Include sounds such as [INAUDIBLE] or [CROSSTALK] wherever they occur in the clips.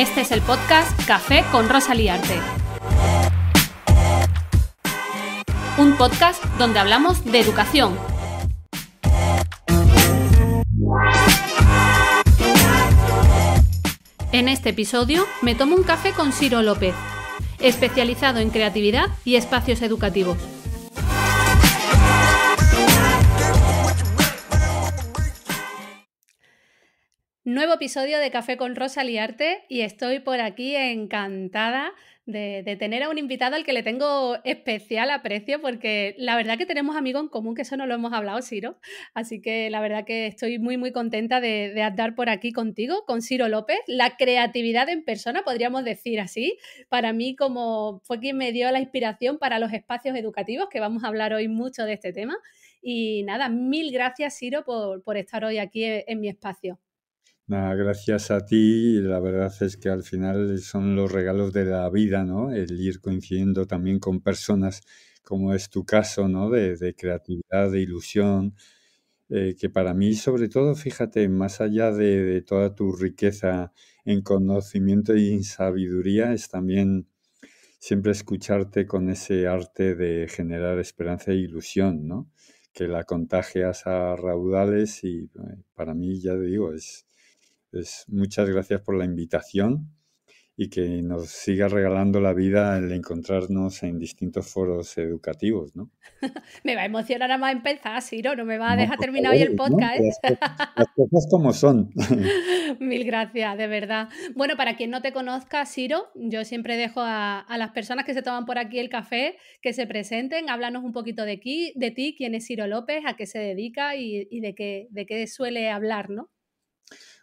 Este es el podcast Café con Rosaliarte, Arte. Un podcast donde hablamos de educación. En este episodio me tomo un café con Ciro López, especializado en creatividad y espacios educativos. Nuevo episodio de Café con Rosa Liarte y estoy por aquí encantada de, tener a un invitado al que le tengo especial aprecio porque la verdad que tenemos amigos en común, que eso no lo hemos hablado, Ciro. Así que la verdad que estoy muy, muy contenta de, de andar por aquí contigo, con Ciro López. La creatividad en persona, podríamos decir así, para mí como fue quien me dio la inspiración para los espacios educativos, que vamos a hablar hoy mucho de este tema. Y nada, mil gracias, Ciro, por, estar hoy aquí en mi espacio gracias a ti, la verdad es que al final son los regalos de la vida, ¿no? El ir coincidiendo también con personas, como es tu caso, ¿no? De, creatividad, de ilusión, eh, que para mí, sobre todo, fíjate, más allá de, toda tu riqueza en conocimiento y en sabiduría, es también siempre escucharte con ese arte de generar esperanza e ilusión, ¿no? Que la contagias a raudales y eh, para mí, ya digo, es pues muchas gracias por la invitación y que nos siga regalando la vida el encontrarnos en distintos foros educativos, ¿no? [LAUGHS] me va a emocionar a más empezar, Ciro, no me va a dejar pues, terminar hoy el podcast. las, cosas, como son. [LAUGHS] [LAUGHS] Mil gracias, de verdad. Bueno, para quien no te conozca, Ciro, yo siempre dejo a, las personas que se toman por aquí el café que se presenten, háblanos un poquito de, ti, quién es Ciro López, a qué se dedica y, y de, qué, de qué suele hablar, ¿no?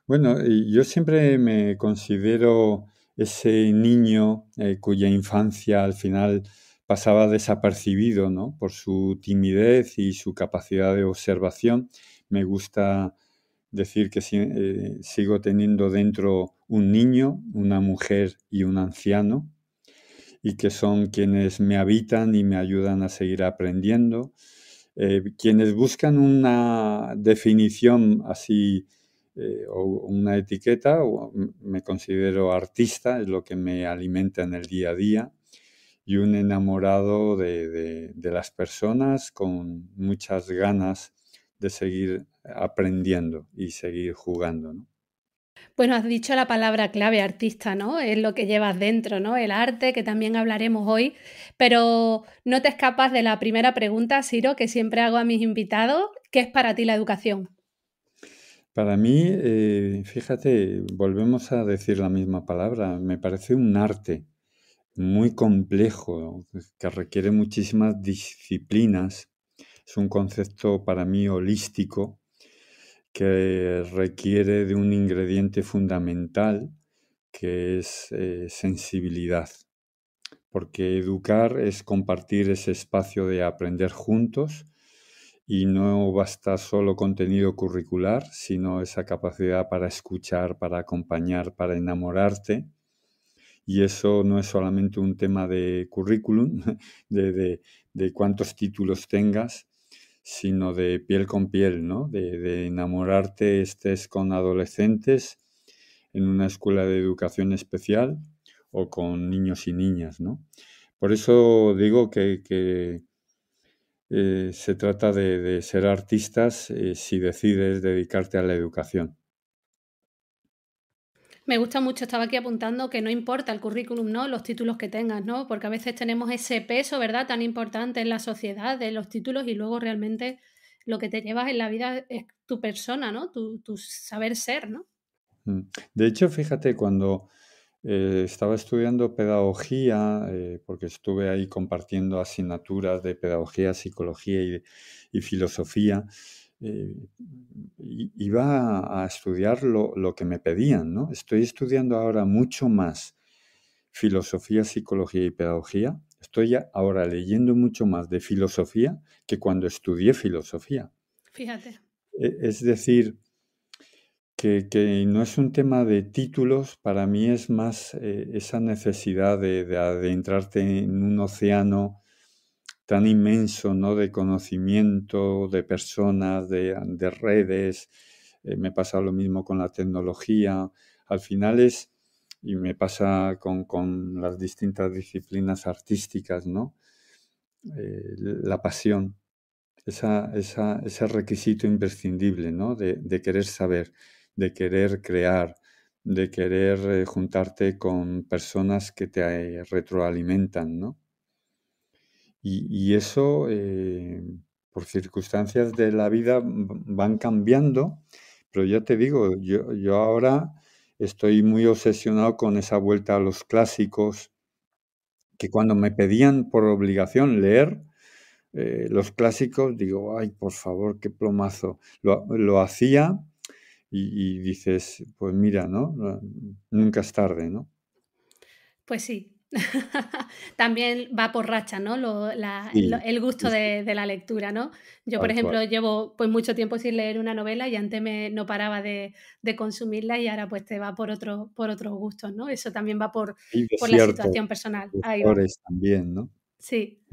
Bueno, yo siempre me considero ese niño eh, cuya infancia al final pasaba desapercibido, ¿no? Por su timidez y su capacidad de observación. Me gusta decir que eh, sigo teniendo dentro un niño, una mujer y un anciano, y que son quienes me habitan y me ayudan a seguir aprendiendo. Eh, quienes buscan una definición así eh, o una etiqueta, o me considero artista, es lo que me alimenta en el día a día, y un enamorado de, las personas con muchas ganas de seguir aprendiendo y seguir jugando. Bueno, has dicho la palabra clave, artista, ¿no? Es lo que llevas dentro, ¿no? El arte, que también hablaremos hoy, pero no te escapas de la primera pregunta, Ciro, que siempre hago a mis invitados, ¿qué es para ti la educación? Para mí, eh, fíjate, volvemos a decir la misma palabra, me parece un arte muy complejo, que requiere muchísimas disciplinas. Es un concepto para mí holístico que requiere de un ingrediente fundamental que es eh, sensibilidad, porque educar es compartir ese espacio de aprender juntos, y no basta solo contenido curricular, sino esa capacidad para escuchar, para acompañar, para enamorarte. Y eso no es solamente un tema de currículum, [LAUGHS] de, de, cuántos títulos tengas, sino de piel con piel, ¿no? De, enamorarte, estés con adolescentes en una escuela de educación especial o con niños y niñas, ¿no? Por eso digo que, eh, se trata de, ser artistas eh, si decides dedicarte a la educación. Me gusta mucho, estaba aquí apuntando que no importa el currículum, ¿no? Los títulos que tengas, ¿no? Porque a veces tenemos ese peso, ¿verdad? Tan importante en la sociedad de los títulos y luego realmente lo que te llevas en la vida es tu persona, ¿no? Tu, tu saber ser, ¿no? Mm. De hecho, fíjate, cuando eh, estaba estudiando pedagogía, eh, porque estuve ahí compartiendo asignaturas de pedagogía, psicología y, filosofía. Eh, iba a estudiar lo, lo, que me pedían, ¿no? Estoy estudiando ahora mucho más filosofía, psicología y pedagogía. Estoy ahora leyendo mucho más de filosofía que cuando estudié filosofía. Fíjate. E, es decir, que, no es un tema de títulos, para mí es más eh, esa necesidad de, de, adentrarte en un océano tan inmenso, ¿no? De conocimiento, de personas, de, redes. Eh, me pasa lo mismo con la tecnología. Al final es, y me pasa con, las distintas disciplinas artísticas, ¿no? Eh, la pasión, esa, esa, ese requisito imprescindible, ¿no? de, de querer saber de querer crear, de querer eh, juntarte con personas que te eh, retroalimentan, ¿no? Y, eso, eh, por circunstancias de la vida, van cambiando, pero ya te digo, yo, ahora estoy muy obsesionado con esa vuelta a los clásicos, que cuando me pedían por obligación leer, los clásicos, digo, ay, por favor, qué plomazo. lo, hacía y, dices, pues mira, ¿no? Ah, nunca es tarde, ¿no? Pues sí. [LAUGHS] También va por racha, ¿no? el gusto de, la lectura, ¿no? Yo, por ejemplo, llevo pues mucho tiempo sin leer una novela y antes me, no paraba de, consumirla y ahora pues te va por otro, por otros gustos, ¿no? Eso también va por, la situación personal. Ahí También, ¿no? sí.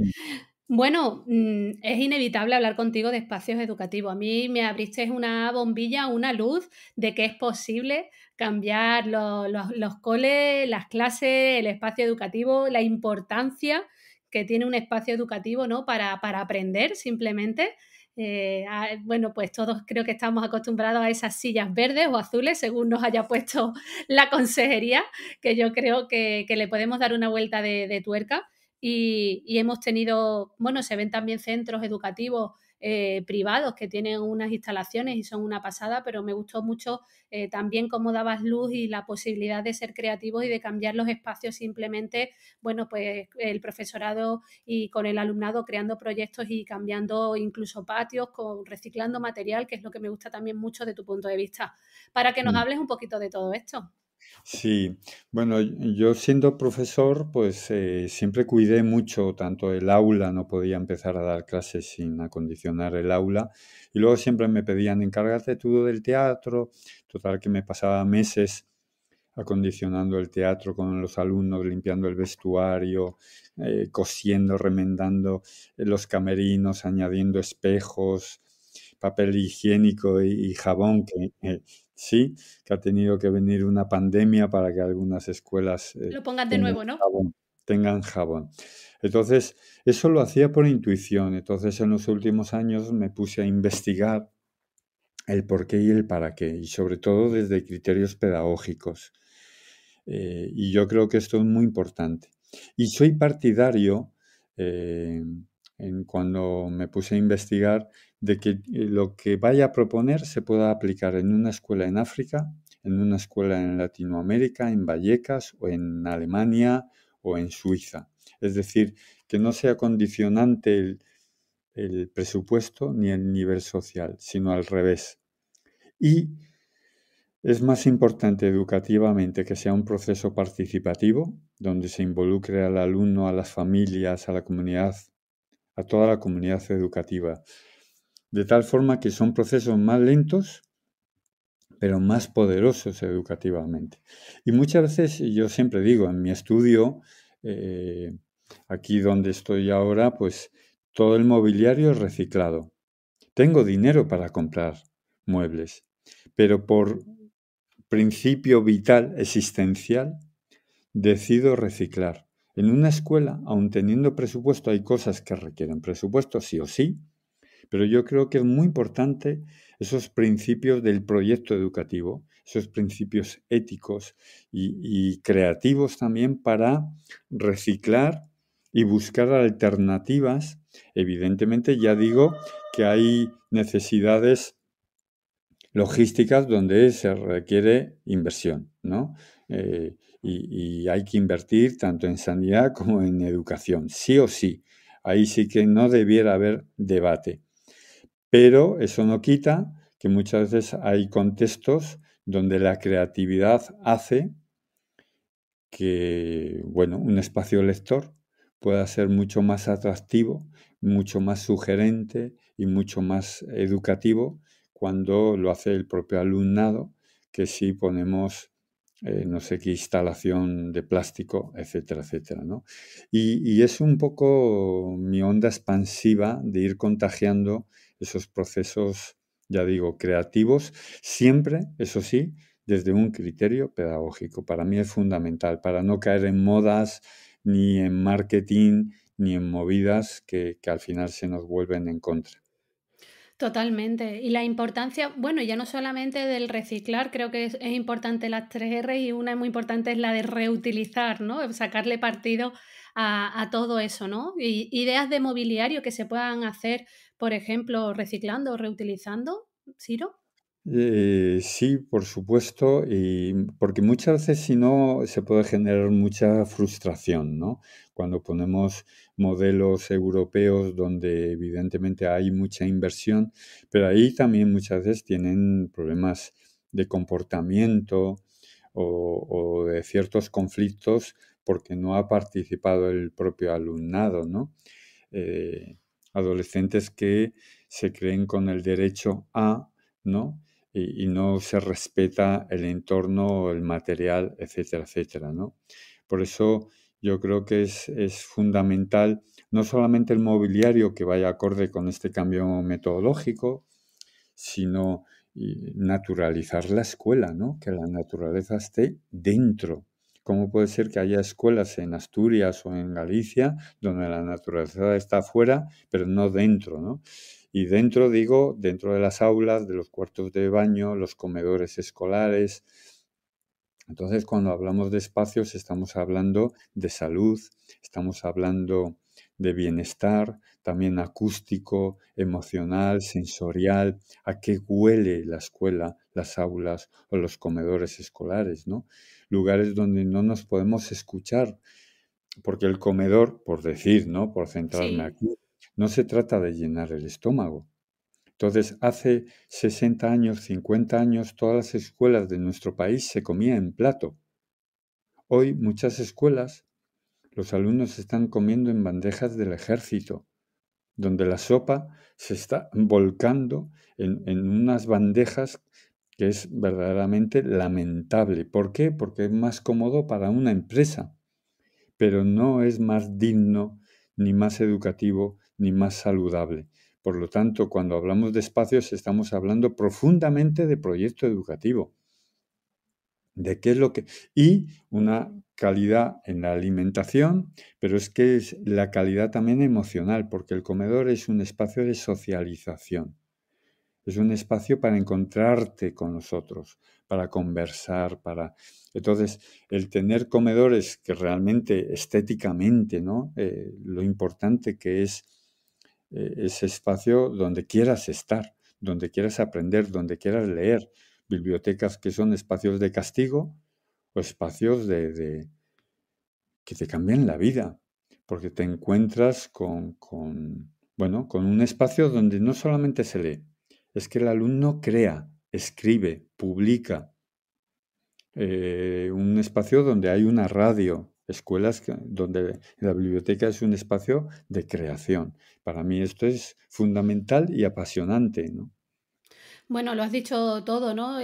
Bueno, mm, es inevitable hablar contigo de espacios educativos. A mí me abriste una bombilla, una luz de que es posible cambiar los, coles, las clases, el espacio educativo, la importancia que tiene un espacio educativo ¿no? para, aprender simplemente. Eh, ah, bueno, pues todos creo que estamos acostumbrados a esas sillas verdes o azules, según nos haya puesto [LAUGHS] la consejería, que yo creo que, que le podemos dar una vuelta de tuerca y, hemos tenido, bueno, se ven también centros educativos eh, privados que tienen unas instalaciones y son una pasada, pero me gustó mucho eh, también cómo dabas luz y la posibilidad de ser creativos y de cambiar los espacios simplemente, bueno, pues el profesorado y con el alumnado creando proyectos y cambiando incluso patios, con, reciclando material, que es lo que me gusta también mucho de tu punto de vista. Para que nos mm. hables un poquito de todo esto. Sí, bueno, yo siendo profesor, pues eh, siempre cuidé mucho tanto el aula, no podía empezar a dar clases sin acondicionar el aula, y luego siempre me pedían encárgate tú del teatro, total que me pasaba meses acondicionando el teatro con los alumnos, limpiando el vestuario, eh, cosiendo, remendando eh, los camerinos, añadiendo espejos, papel higiénico y, jabón, que sí, que ha tenido que venir una pandemia para que algunas escuelas... Eh, lo pongan de nuevo, ¿no? tengan jabón. Entonces, eso lo hacía por intuición. Entonces, en los últimos años me puse a investigar el por qué y el para qué, y sobre todo desde criterios pedagógicos. Eh, y yo creo que esto es muy importante. Y soy partidario, eh, en cuando me puse a investigar, de que eh, lo que vaya a proponer se pueda aplicar en una escuela en África, en una escuela en Latinoamérica, en Vallecas o en Alemania o en Suiza. Es decir, que no sea condicionante el, el presupuesto ni el nivel social, sino al revés. Y es más importante educativamente que sea un proceso participativo, donde se involucre al alumno, a las familias, a la comunidad, a toda la comunidad educativa, de tal forma que son procesos más lentos, pero más poderosos educativamente. Y muchas veces yo siempre digo, en mi estudio, eh, aquí donde estoy ahora, pues todo el mobiliario es reciclado. Tengo dinero para comprar muebles, pero por principio vital existencial decido reciclar. En una escuela, aun teniendo presupuesto, hay cosas que requieren presupuesto sí o sí, pero yo creo que es muy importante esos principios del proyecto educativo, esos principios éticos y, creativos también para reciclar y buscar alternativas. Evidentemente, ya digo que hay necesidades logísticas donde se requiere inversión, ¿no? Eh, y, hay que invertir tanto en sanidad como en educación, sí o sí. Ahí sí que no debiera haber debate. Pero eso no quita que muchas veces hay contextos donde la creatividad hace que, bueno, un espacio lector pueda ser mucho más atractivo, mucho más sugerente y mucho más educativo cuando lo hace el propio alumnado que si ponemos eh, no sé qué instalación de plástico, etcétera, etcétera. ¿no? y, es un poco mi onda expansiva de ir contagiando esos procesos, ya digo, creativos, siempre, eso sí, desde un criterio pedagógico. Para mí es fundamental, para no caer en modas, ni en marketing, ni en movidas que, al final se nos vuelven en contra. Totalmente. Y la importancia, bueno, ya no solamente del reciclar, creo que es, importante las tres R y una muy importante es la de reutilizar, ¿no? Sacarle partido a, todo eso, ¿no? ideas de mobiliario que se puedan hacer, por ejemplo, reciclando o reutilizando, Ciro. Eh, sí, por supuesto, y porque muchas veces si no se puede generar mucha frustración, ¿no? Cuando ponemos modelos europeos donde evidentemente hay mucha inversión, pero ahí también muchas veces tienen problemas de comportamiento o de ciertos conflictos porque no ha participado el propio alumnado, ¿no? Eh, adolescentes que se creen con el derecho a, ¿no? Y, no se respeta el entorno, el material, etcétera, etcétera, ¿no? Por eso yo creo que es, es fundamental no solamente el mobiliario que vaya acorde con este cambio metodológico, sino naturalizar la escuela, ¿no? Que la naturaleza esté dentro ¿Cómo puede ser que haya escuelas en Asturias o en Galicia donde la naturaleza está afuera, pero no dentro, ¿no? Y dentro, digo, dentro de las aulas, de los cuartos de baño, los comedores escolares. Entonces, cuando hablamos de espacios, estamos hablando de salud, estamos hablando de bienestar, también acústico, emocional, sensorial, a qué huele la escuela, las aulas o los comedores escolares, ¿no? lugares donde no nos podemos escuchar, porque el comedor, por decir, ¿no? Por centrarme aquí, no se trata de llenar el estómago. Entonces, hace 60 años, 50 años, todas las escuelas de nuestro país se comían en plato. Hoy muchas escuelas, los alumnos están comiendo en bandejas del ejército, donde la sopa se está volcando en, en unas bandejas que es verdaderamente lamentable. ¿Por qué? Porque es más cómodo para una empresa, pero no es más digno, ni más educativo, ni más saludable. Por lo tanto, cuando hablamos de espacios estamos hablando profundamente de proyecto educativo, de qué es lo que... y una calidad en la alimentación, pero es que es la calidad también emocional, porque el comedor es un espacio de socialización. Es un espacio para encontrarte con los otros, para conversar, para... Entonces, el tener comedores que realmente estéticamente, ¿no? Eh, lo importante que es eh, ese espacio donde quieras estar, donde quieras aprender, donde quieras leer. Bibliotecas que son espacios de castigo o espacios de, que te cambian la vida, porque te encuentras con, bueno, con un espacio donde no solamente se lee, es que el alumno crea, escribe, publica. Eh, un espacio donde hay una radio, escuelas donde la biblioteca es un espacio de creación. Para mí esto es fundamental y apasionante. Bueno, lo has dicho todo, ¿no?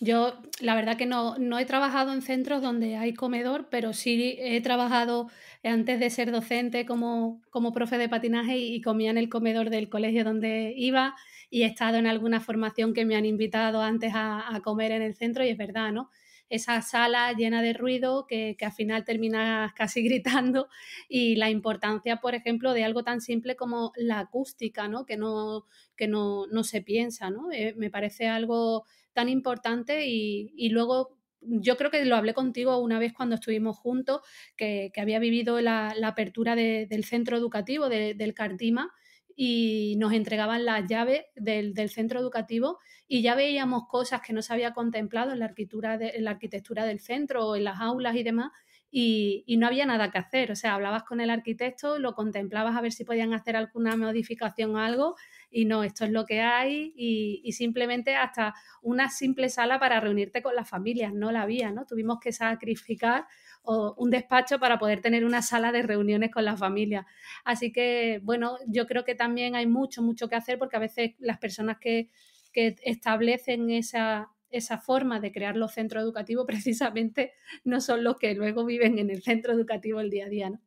yo la verdad que no, no he trabajado en centros donde hay comedor, pero sí he trabajado antes de ser docente como, como profe de patinaje y, comía en el comedor del colegio donde iba y he estado en alguna formación que me han invitado antes a, a comer en el centro y es verdad, ¿no? esa sala llena de ruido que, al final terminas casi [LAUGHS] gritando y la importancia, por ejemplo, de algo tan simple como la acústica, ¿no? Que no, que no, no se piensa, ¿no? Eh, me parece algo tan importante y, luego yo creo que lo hablé contigo una vez cuando estuvimos juntos, que, había vivido la, la apertura del centro educativo del CARTIMA y nos entregaban las llaves del, centro educativo y ya veíamos cosas que no se había contemplado en la, arquitectura de, la arquitectura del centro o en las aulas y demás. Y, y, no había nada que hacer, o sea, hablabas con el arquitecto, lo contemplabas a ver si podían hacer alguna modificación o algo y no, esto es lo que hay y, simplemente hasta una simple sala para reunirte con las familias, no la había, ¿no? Tuvimos que sacrificar un despacho para poder tener una sala de reuniones con las familias. Así que, bueno, yo creo que también hay mucho, mucho que hacer porque a veces las personas que, establecen esa, esa forma de crear los centros educativos [LAUGHS] precisamente no son los que luego viven en el centro educativo el día a día, ¿no?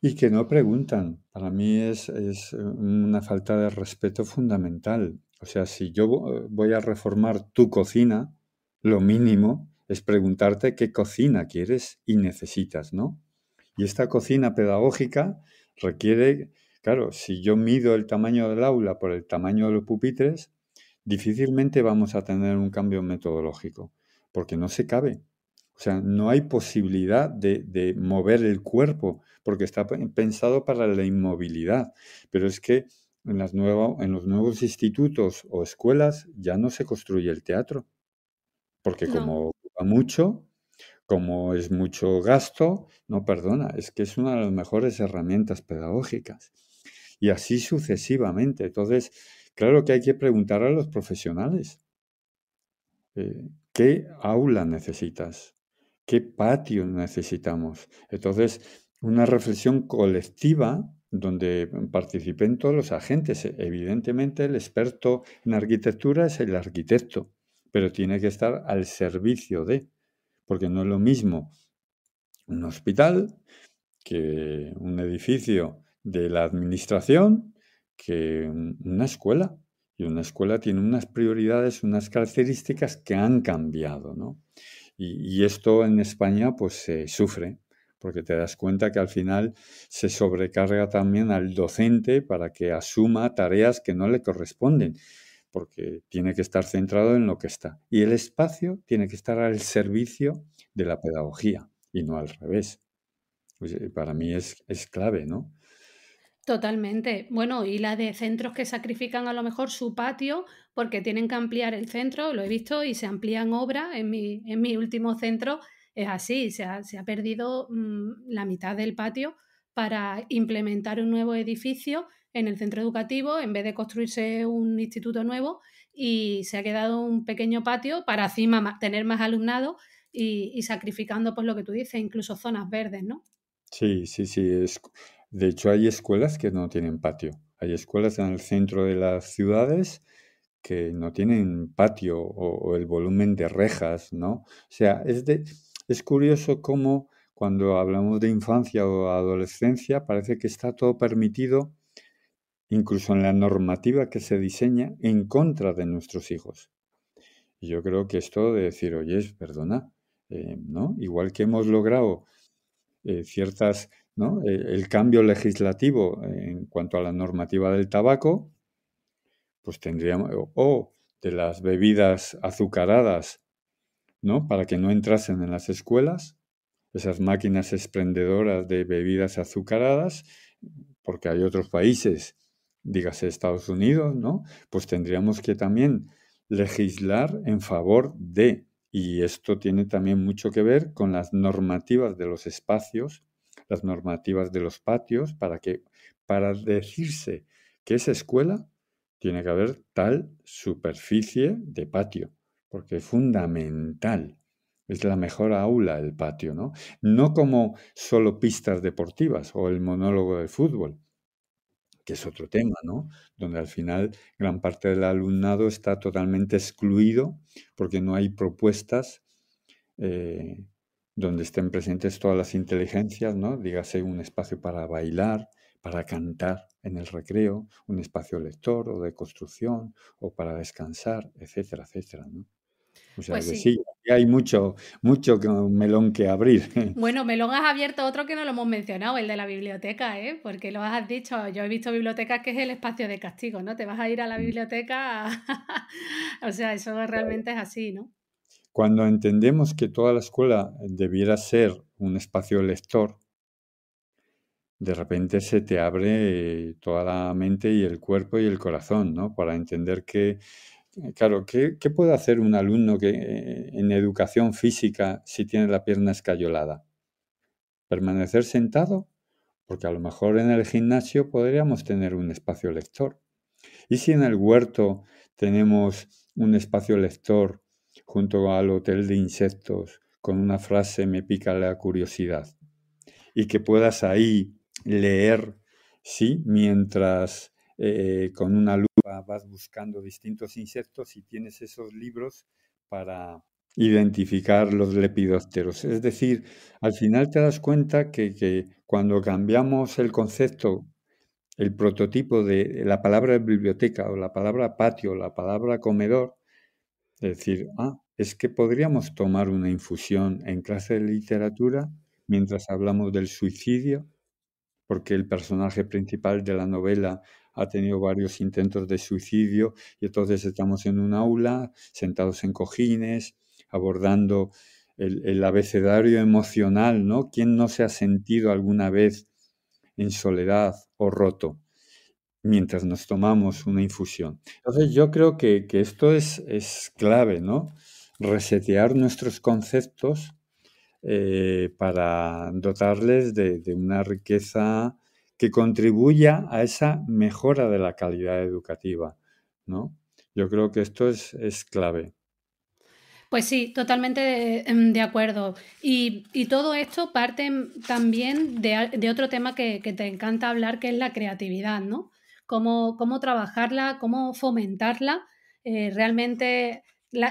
Y que no preguntan. Para mí es, eh, una falta de respeto fundamental. O sea, si yo eh, voy a reformar tu cocina, lo mínimo es preguntarte qué cocina quieres y necesitas, ¿no? Y esta cocina pedagógica requiere, claro, si yo mido el tamaño del aula por el tamaño de los pupitres, difícilmente vamos a tener un cambio metodológico, porque no se cabe. O sea, no hay posibilidad de, mover el cuerpo porque está pensado para la inmovilidad. Pero es que en, las en los nuevos institutos o escuelas ya no se construye el teatro. Porque como ocupa mucho, como es mucho gasto, no perdona, es que es una de las mejores herramientas pedagógicas. Y así sucesivamente. Entonces, claro que hay que preguntar a los profesionales. Eh, ¿Qué aula necesitas? qué patio necesitamos. Entonces, una reflexión colectiva donde participen todos los agentes. Evidentemente, el experto en arquitectura es el arquitecto, pero tiene que estar al servicio de, porque no es lo mismo un hospital que un edificio de la administración que una escuela. Y una escuela tiene unas prioridades, unas características que han cambiado, ¿no? Y, esto en España pues se sufre, porque te das cuenta que al final se sobrecarga también al docente para que asuma tareas que no le corresponden, porque tiene que estar centrado en lo que está. Y el espacio tiene que estar al servicio de la pedagogía y no al revés. Pues, eh, para mí es, es clave, ¿no? Totalmente. Bueno, y la de centros que sacrifican a lo mejor su patio porque tienen que ampliar el centro, lo he visto, y se amplían obras. En mi, en mi último centro es así, se ha, se ha perdido mm, la mitad del patio para implementar un nuevo edificio en el centro educativo en vez de construirse un instituto nuevo y se ha quedado un pequeño patio para así tener más alumnado y, sacrificando pues lo que tú dices, incluso zonas verdes, ¿no? Sí, sí, sí, es, de hecho, hay escuelas que no tienen patio. Hay escuelas en el centro de las ciudades que no tienen patio o, el volumen de rejas, ¿no? O sea, es, es curioso cómo cuando hablamos de infancia o adolescencia parece que está todo permitido, incluso en la normativa que se diseña, en contra de nuestros hijos. Y yo creo que esto de decir, oye, perdona, eh, ¿no? Igual que hemos logrado eh, ciertas, ¿no? E-, el, cambio legislativo en cuanto a la normativa del tabaco, pues tendríamos, o, de las bebidas azucaradas, ¿no? Para que no entrasen en las escuelas, esas máquinas expendedoras de bebidas azucaradas, porque hay otros países, dígase Estados Unidos, ¿no? Pues tendríamos que también legislar en favor de y esto tiene también mucho que ver con las normativas de los espacios, las normativas de los patios, para que para decirse que esa escuela tiene que haber tal superficie de patio, porque es fundamental. Es la mejor aula el patio, ¿no? No como solo pistas deportivas o el monólogo de fútbol, que es otro tema, ¿no? Donde al final gran parte del alumnado está totalmente excluido porque no hay propuestas eh, donde estén presentes todas las inteligencias, ¿no? Dígase un espacio para bailar, para cantar en el recreo, un espacio lector o de construcción o para descansar, etcétera, etcétera, ¿no? O sea, que pues sí hay mucho, mucho melón que abrir. [LAUGHS] Bueno, melón has abierto otro que no lo hemos mencionado, el de la biblioteca, ¿eh? Porque lo has dicho, yo he visto bibliotecas que es el espacio de castigo, ¿no? Te vas a ir a la mm. biblioteca, [LAUGHS] o sea, eso realmente es así, ¿no? Cuando entendemos que toda la escuela debiera ser un espacio lector, de repente se te abre toda la mente y el cuerpo y el corazón, ¿no? Para entender que eh, claro, ¿qué, ¿qué, puede hacer un alumno que, eh, en educación física si tiene la pierna escayolada? ¿Permanecer sentado? Porque a lo mejor en el gimnasio podríamos tener un espacio lector. ¿Y si en el huerto tenemos un espacio lector junto al hotel de insectos con una frase me pica la curiosidad? Y que puedas ahí leer, sí, mientras eh, con una alumno vas buscando distintos insectos y tienes esos libros para identificar los lepidópteros. Es decir, al final te das cuenta que, cuando cambiamos el concepto, el prototipo de la palabra biblioteca o la palabra patio, la palabra comedor, es decir, ah, es que podríamos tomar una infusión en clase de literatura mientras hablamos del suicidio, porque el personaje principal de la novela ha tenido varios intentos de suicidio y entonces estamos en un aula, sentados en cojines, abordando el, abecedario emocional, ¿no? ¿Quién no se ha sentido alguna vez en soledad o roto? mientras nos tomamos una infusión. Entonces yo creo que, esto es, clave, ¿no? Resetear nuestros conceptos eh, para dotarles de, una riqueza que contribuya a esa mejora de la calidad educativa, ¿no? Yo creo que esto es, clave. Pues sí, totalmente em, de, acuerdo. Y, todo esto parte em, también de, otro tema que, te encanta hablar, que es la creatividad, ¿no? Cómo, cómo trabajarla, cómo fomentarla. Eh, realmente,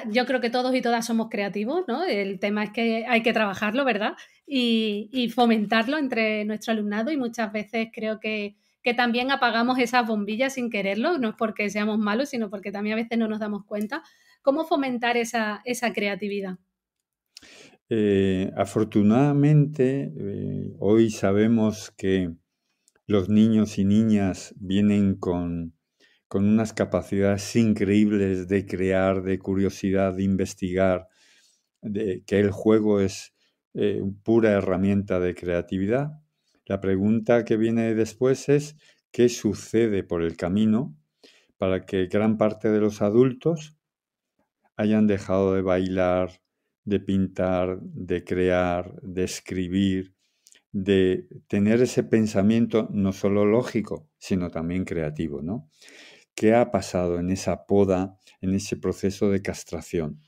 yo creo que todos y todas somos creativos, ¿no? El tema es que hay que trabajarlo, ¿verdad? y, fomentarlo entre nuestro alumnado y muchas veces creo que, también apagamos esas bombillas sin quererlo, no es porque seamos malos, sino porque también a veces no nos damos cuenta. ¿Cómo fomentar esa, creatividad? Eh, afortunadamente, eh, hoy sabemos que los niños y niñas vienen con, con unas capacidades increíbles de crear, de curiosidad, de investigar, de, que el juego es eh, pura herramienta de creatividad. La pregunta que viene después es qué sucede por el camino para que gran parte de los adultos hayan dejado de bailar, de pintar, de crear, de escribir, de tener ese pensamiento no solo lógico, sino también creativo, ¿no? ¿Qué ha pasado en esa poda, en ese proceso de castración?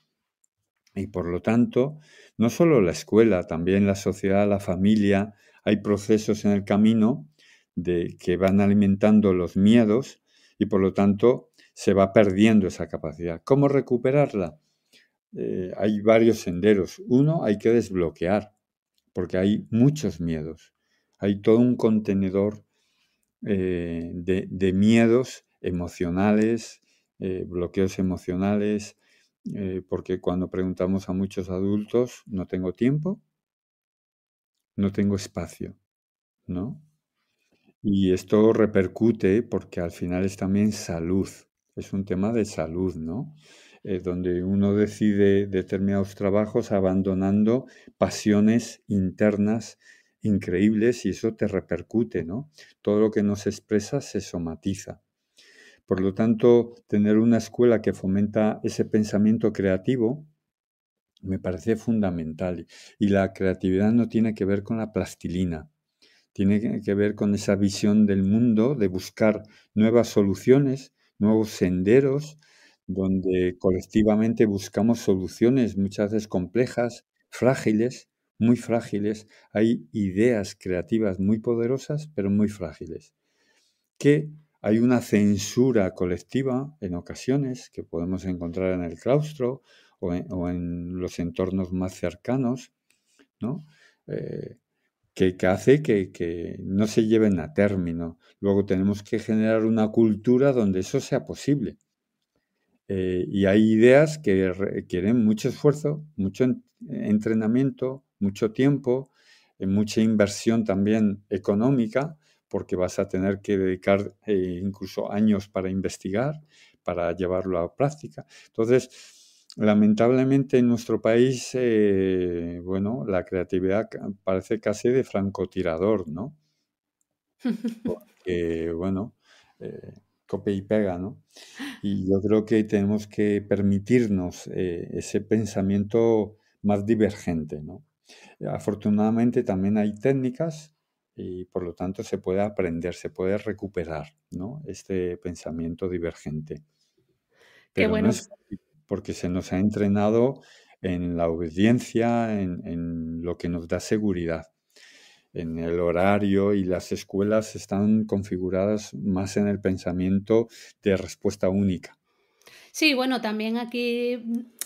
Y por lo tanto, no solo la escuela, también la sociedad, la familia, hay procesos en el camino de que van alimentando los miedos y por lo tanto se va perdiendo esa capacidad. ¿Cómo recuperarla? Eh, hay varios senderos. Uno, hay que desbloquear, porque hay muchos miedos. Hay todo un contenedor eh, de, miedos emocionales, eh, bloqueos emocionales, eh, porque cuando preguntamos a muchos adultos, no tengo tiempo, no tengo espacio, ¿no? Y esto repercute porque al final es también salud, es un tema de salud, ¿no? Eh, donde uno decide determinados trabajos abandonando pasiones internas increíbles y eso te repercute, ¿no? Todo lo que nos expresa se somatiza. Por lo tanto, tener una escuela que fomenta ese pensamiento creativo me parece fundamental. Y la creatividad no tiene que ver con la plastilina, tiene que ver con esa visión del mundo, de buscar nuevas soluciones, nuevos senderos, donde colectivamente buscamos soluciones muchas veces complejas, frágiles, muy frágiles. Hay ideas creativas muy poderosas, pero muy frágiles, que hay una censura colectiva en ocasiones que podemos encontrar en el claustro o en, los entornos más cercanos, eh, que, hace que, no se lleven a término. Luego tenemos que generar una cultura donde eso sea posible. Eh, y hay ideas que requieren mucho esfuerzo, mucho entrenamiento, mucho tiempo, eh, mucha inversión también económica porque vas a tener que dedicar eh, incluso años para investigar, para llevarlo a práctica. Entonces, lamentablemente en nuestro país, eh, bueno, la creatividad parece casi de francotirador, ¿no? [LAUGHS] bueno, eh, copia y pega, ¿no? Y yo creo que tenemos que permitirnos eh, ese pensamiento más divergente, ¿no? Afortunadamente también hay técnicas y por lo tanto se puede aprender, se puede recuperar ¿no? este pensamiento divergente. Qué bueno. porque se nos ha entrenado en la obediencia, en, en lo que nos da seguridad, en el horario y las escuelas están configuradas más en el pensamiento de respuesta única. Sí, bueno, también aquí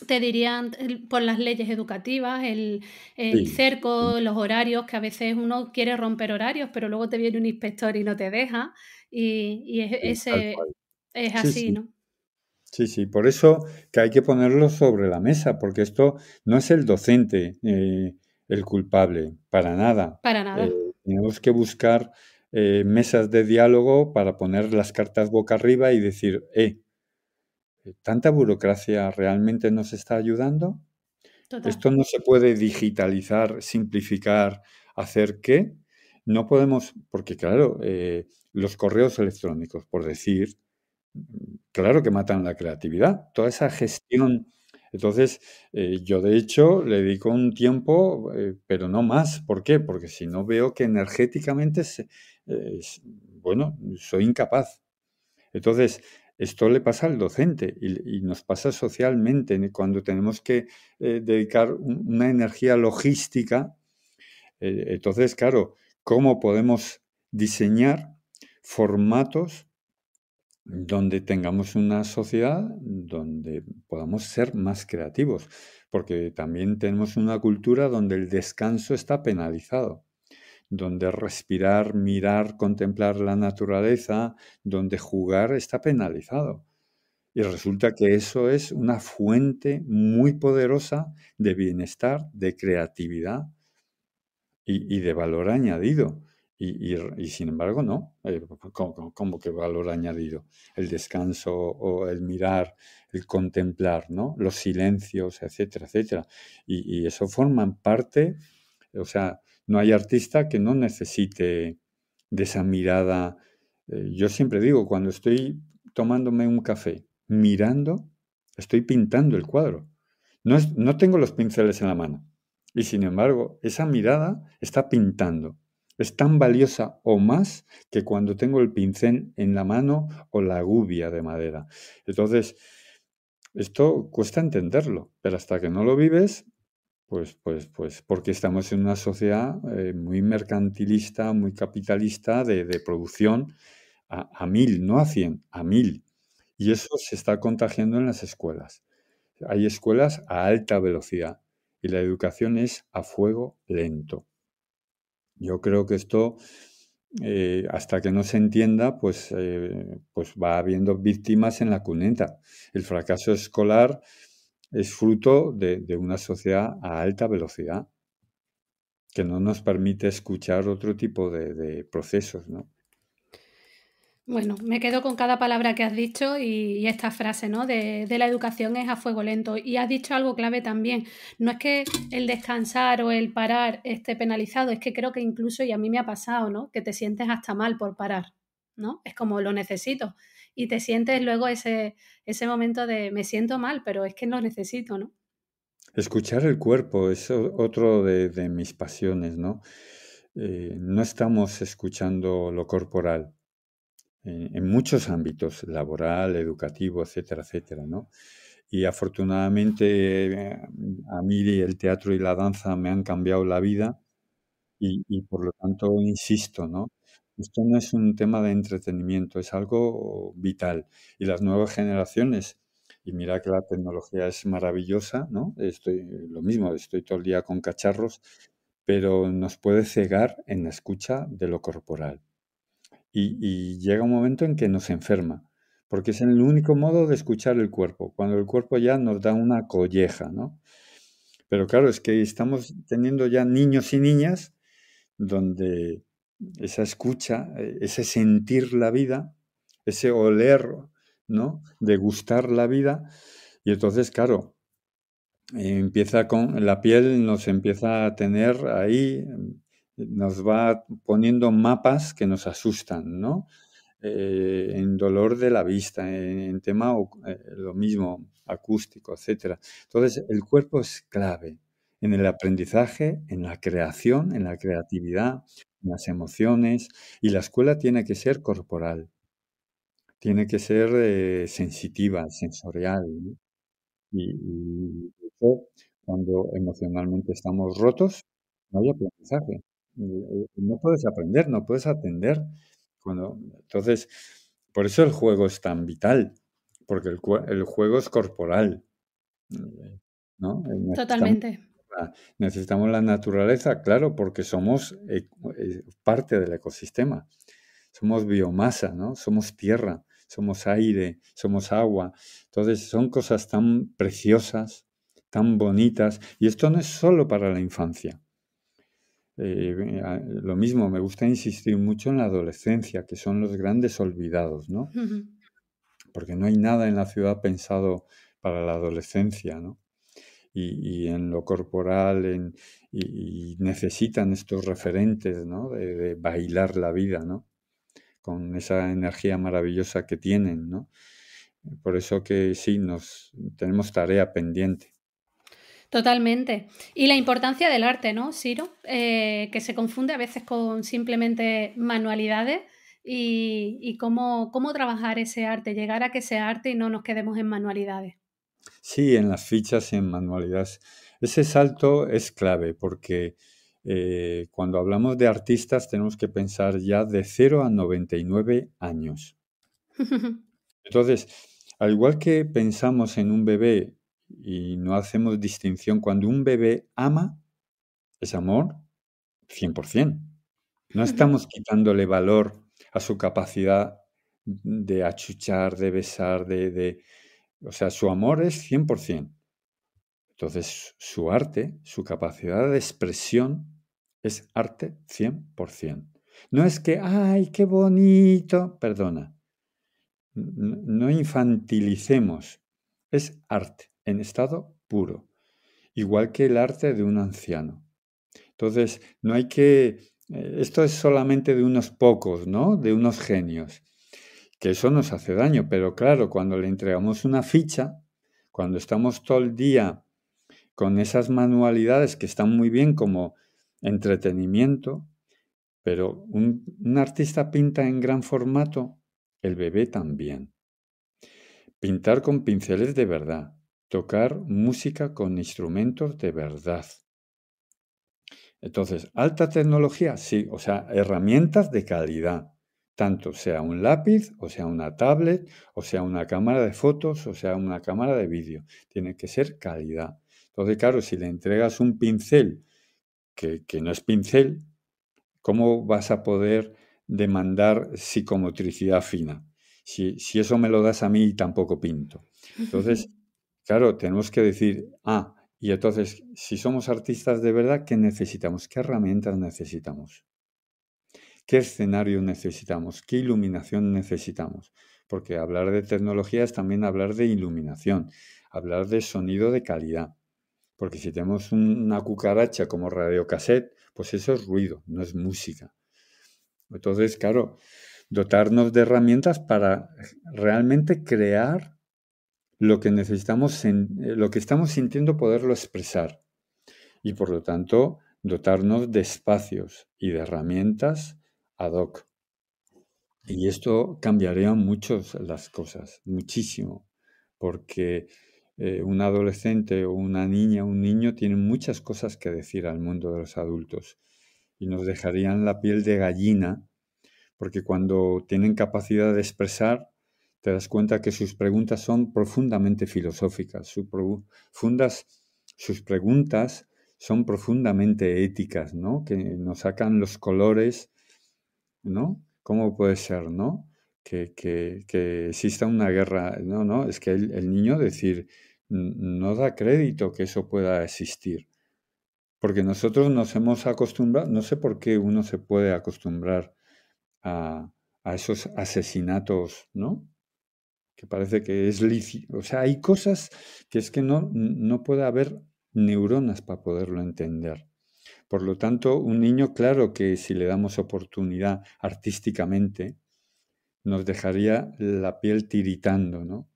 te dirían por las leyes educativas, el, cerco, los horarios, que a veces uno quiere romper horarios, pero luego te viene un inspector y no te deja. Y, es, ese, es así, ¿no? Sí, sí, por eso que hay que ponerlo sobre la mesa, porque esto no es el docente eh, el culpable, para nada. Para nada. Eh, tenemos que buscar eh, mesas de diálogo para poner las cartas boca arriba y decir, eh, eh, ¿Tanta burocracia realmente nos está ayudando? Esto no se puede digitalizar, simplificar, hacer qué. No podemos, porque claro, eh, los correos electrónicos, por decir, mm, claro que matan la creatividad. Toda esa gestión. Entonces, eh, yo de hecho le dedico un tiempo, pero no más. ¿Por qué? Porque si no veo que energéticamente, bueno, soy incapaz. Entonces, esto le pasa al docente y, nos pasa socialmente cuando tenemos que eh, dedicar una energía logística. Eh, entonces, claro, ¿cómo podemos diseñar formatos donde tengamos una sociedad donde podamos ser más creativos? Porque también tenemos una cultura donde el descanso está penalizado donde respirar, mirar, contemplar la naturaleza, donde jugar está penalizado. Y resulta que eso es una fuente muy poderosa de bienestar, de creatividad y, de valor añadido. Y, sin embargo, no. Eh, ¿Cómo, que valor añadido? El descanso o el mirar, el contemplar, ¿no? Los silencios, etcétera, etcétera. Y, y eso forman parte, o sea, no hay artista que no necesite de esa mirada. Eh, yo siempre digo, cuando estoy tomándome un café, mirando, estoy pintando el cuadro. No, no tengo los pinceles en la mano. Y sin embargo, esa mirada está pintando. Es tan valiosa o más que cuando tengo el pincel en la mano o la gubia de madera. Entonces, esto cuesta entenderlo, pero hasta que no lo vives, pues, pues, pues, porque estamos en una sociedad eh, muy mercantilista, muy capitalista de, producción a, mil, no a cien, a mil. Y eso se está contagiando en las escuelas. Hay escuelas a alta velocidad y la educación es a fuego lento. Yo creo que esto, eh, hasta que no se entienda, pues, eh, pues va habiendo víctimas en la cuneta. El fracaso escolar es fruto de, una sociedad a alta velocidad que no nos permite escuchar otro tipo de, procesos, ¿no? Bueno, me quedo con cada palabra que has dicho y, esta frase, ¿no? De, de, la educación es a fuego lento. Y has dicho algo clave también. No es que el descansar o el parar esté penalizado, es que creo que incluso, y a mí me ha pasado, ¿no? Que te sientes hasta mal por parar, ¿no? Es como lo necesito y te sientes luego ese, ese momento de me siento mal, pero es que lo necesito, ¿no? Escuchar el cuerpo es otro de, mis pasiones, ¿no? Eh, no estamos escuchando lo corporal eh, en, muchos ámbitos, laboral, educativo, etcétera, etcétera, ¿no? Y afortunadamente a mí el teatro y la danza me han cambiado la vida y, y por lo tanto insisto, ¿no? Esto no es un tema de entretenimiento, es algo vital. Y las nuevas generaciones, y mira que la tecnología es maravillosa, ¿no? Estoy lo mismo, estoy todo el día con cacharros, pero nos puede cegar en la escucha de lo corporal. Y, llega un momento en que nos enferma, porque es el único modo de escuchar el cuerpo, cuando el cuerpo ya nos da una colleja, ¿no? Pero claro, es que estamos teniendo ya niños y niñas donde esa escucha, e, ese sentir la vida, ese oler, ¿no? De gustar la vida. Y entonces, claro, empieza con la piel, nos empieza a tener ahí, nos va poniendo mapas que nos asustan, ¿no? Eh, en dolor de la vista, en, tema eh, lo mismo, acústico, etcétera. Entonces, el cuerpo es clave en el aprendizaje, en la creación, en la creatividad, las emociones y la escuela tiene que ser corporal, tiene que ser eh, sensitiva, sensorial. Y, cuando emocionalmente estamos rotos, no hay aprendizaje. Eh, eh, no puedes aprender, no puedes atender. Cuando, entonces, por eso el juego es tan vital, porque el, el juego es corporal. ¿no? Totalmente necesitamos la naturaleza, claro, porque somos eh, eh, parte del ecosistema. Somos biomasa, ¿no? Somos tierra, somos aire, somos agua. Entonces son cosas tan preciosas, tan bonitas. Y esto no es solo para la infancia. Eh, lo mismo, me gusta insistir mucho en la adolescencia, que son los grandes olvidados, ¿no? Porque no hay nada en la ciudad pensado para la adolescencia, ¿no? y, en lo corporal y, necesitan estos referentes de, bailar la vida, con esa energía maravillosa que tienen. Por eso que sí, nos, tenemos tarea pendiente. Totalmente. Y la importancia del arte, ¿no, Ciro? Eh, que se confunde a veces con simplemente manualidades y, cómo, cómo trabajar ese arte, llegar a que sea arte y no nos quedemos en manualidades. Sí, en las fichas y en manualidades. Ese salto es clave porque eh, cuando hablamos de artistas tenemos que pensar ya de 0 a 99 años. [LAUGHS] Entonces, al igual que pensamos en un bebé y no hacemos distinción, cuando un bebé ama, es amor 100%. No estamos quitándole valor a su capacidad de achuchar, de besar, de, o sea, su amor es 100%. Entonces, su arte, su capacidad de expresión es arte 100%. No es que, ay, qué bonito, perdona. No infantilicemos. Es arte en estado puro, igual que el arte de un anciano. Entonces, no hay que... Eh, esto es solamente de unos pocos, ¿no? De unos genios que eso nos hace daño, pero claro, cuando le entregamos una ficha, cuando estamos todo el día con esas manualidades que están muy bien como entretenimiento, pero un, artista pinta en gran formato, el bebé también. Pintar con pinceles de verdad, tocar música con instrumentos de verdad. Entonces, alta tecnología, sí, o sea, herramientas de calidad tanto sea un lápiz, o sea una tablet, o sea una cámara de fotos, o sea una cámara de vídeo. Tiene que ser calidad. Entonces, claro, si le entregas un pincel que, no es pincel, ¿cómo vas a poder demandar psicomotricidad fina? Si, si, eso me lo das a mí, tampoco pinto. Entonces, [LAUGHS] claro, tenemos que decir, ah, y entonces, si somos artistas de verdad, ¿qué necesitamos? ¿Qué herramientas necesitamos? qué escenario necesitamos, qué iluminación necesitamos. Porque hablar de tecnología es también hablar de iluminación, hablar de sonido de calidad. Porque si tenemos una cucaracha como radiocassette, pues eso es ruido, no es música. Entonces, claro, dotarnos de herramientas para realmente crear lo que necesitamos, eh, lo que estamos sintiendo, poderlo expresar. Y por lo tanto, dotarnos de espacios y de herramientas ad hoc. Y esto cambiaría mucho las cosas, muchísimo, porque eh, un adolescente o una niña, un niño, tienen muchas cosas que decir al mundo de los adultos y nos dejarían la piel de gallina, porque cuando tienen capacidad de expresar, te das cuenta que sus preguntas son profundamente filosóficas, sus sus preguntas son profundamente éticas, ¿no? Que nos sacan los colores ¿no? ¿Cómo puede ser, no? Que, exista una guerra. No, no, es que el, niño decir, no da crédito que eso pueda existir. Porque nosotros nos hemos acostumbrado, no sé por qué uno se puede acostumbrar a, esos asesinatos, ¿no? Que parece que es lícito. O sea, hay cosas que es que no puede haber neuronas para poderlo entender. Por lo tanto, un niño, claro que si le damos oportunidad artísticamente, nos dejaría la piel tiritando, ¿no?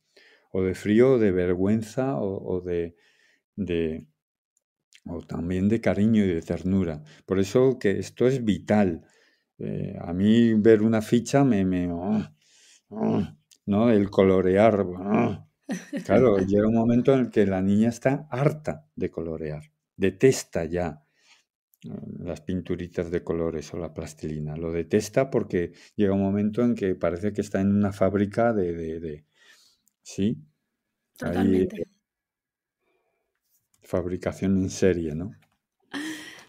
O de frío, de vergüenza, o, de, o también de cariño y de ternura. Por eso que esto es vital. Eh, a mí ver una ficha me... Oh, oh, ¿no? El colorear. [LAUGHS] Claro, llega un momento en el que la niña está harta de colorear, detesta ya las pinturitas de colores o la plastilina. Lo detesta porque llega un momento en que parece que está en una fábrica de... ¿Sí? Totalmente. Eh, fabricación en serie, ¿no?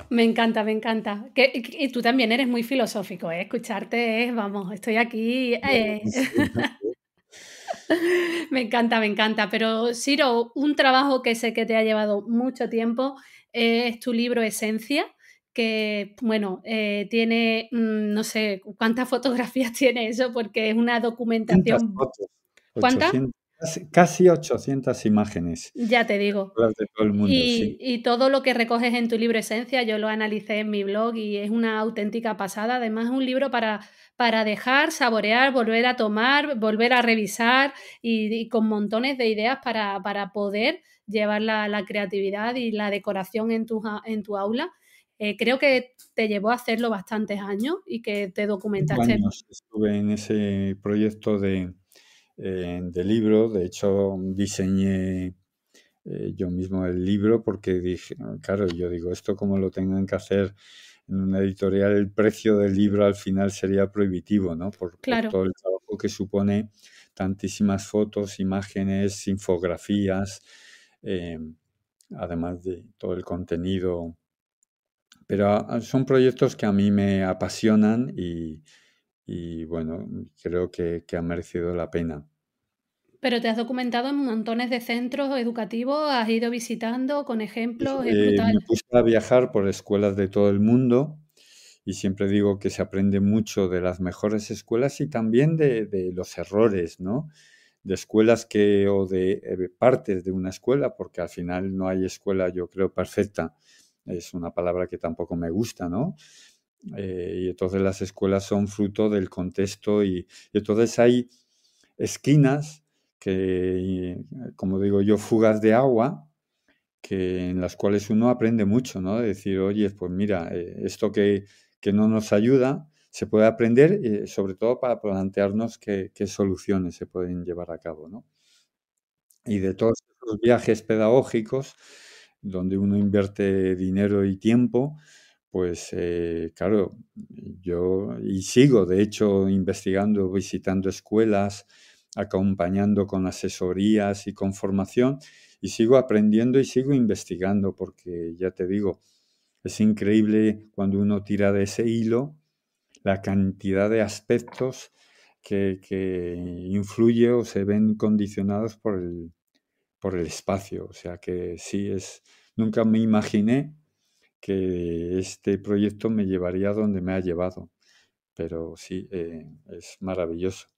Me encanta, me encanta. Que, y tú también eres muy filosófico, ¿eh? escucharte vamos, estoy aquí. Eh. [LAUGHS] me encanta, me encanta. Pero Ciro, un trabajo que sé que te ha llevado mucho tiempo es tu libro Esencia, que, bueno, eh, tiene, mm, no sé, ¿cuántas fotografías [LAUGHS] tiene eso? Porque es una documentación. ¿Cuántas? casi 800 imágenes. Ya te digo. y, todo lo que recoges en tu libro Esencia, yo lo analicé en mi blog y es una auténtica pasada. Además, es un libro para, dejar, saborear, volver a tomar, volver a revisar y, con montones de ideas para, poder llevar la, la, creatividad y la decoración en en tu aula eh, creo que te llevó a hacerlo bastantes años y que te documentaste. Años estuve en ese proyecto de, eh, de libro, de hecho diseñé eh, yo mismo el libro porque dije, claro, yo digo, esto como lo tengan que hacer en una editorial, el precio del libro al final sería prohibitivo, ¿no? Por, por todo el trabajo que supone tantísimas fotos, imágenes, infografías, además de todo el contenido pero ah, son proyectos que a mí me apasionan y, bueno, creo que, que, ha merecido la pena. Pero te has documentado en montones de centros educativos, has ido visitando con ejemplos. Me gusta viajar por escuelas de todo el mundo y siempre digo que se aprende mucho de las mejores escuelas y también de, los errores, ¿no? de escuelas que o de eh, partes de una escuela, porque al final no hay escuela, yo creo, perfecta es una palabra que tampoco me gusta, ¿no? Eh, y entonces las escuelas son fruto del contexto y, entonces hay esquinas que, eh, como digo yo, fugas de agua, que en las cuales uno aprende mucho, ¿no? decir, oye, pues mira, eh, esto que, no nos ayuda, se puede aprender, sobre todo para plantearnos qué, qué, soluciones se pueden llevar a cabo, ¿no? Y de todos los viajes pedagógicos, donde uno invierte dinero y tiempo, pues eh, claro, yo y sigo de hecho investigando, visitando escuelas, acompañando con asesorías y con formación y sigo aprendiendo y sigo investigando porque ya te digo, es increíble cuando uno tira de ese hilo la cantidad de aspectos que, que influye o se ven condicionados por el, por el espacio. O sea que sí es, nunca me imaginé que este proyecto me llevaría donde me ha llevado, pero sí, eh, es maravilloso.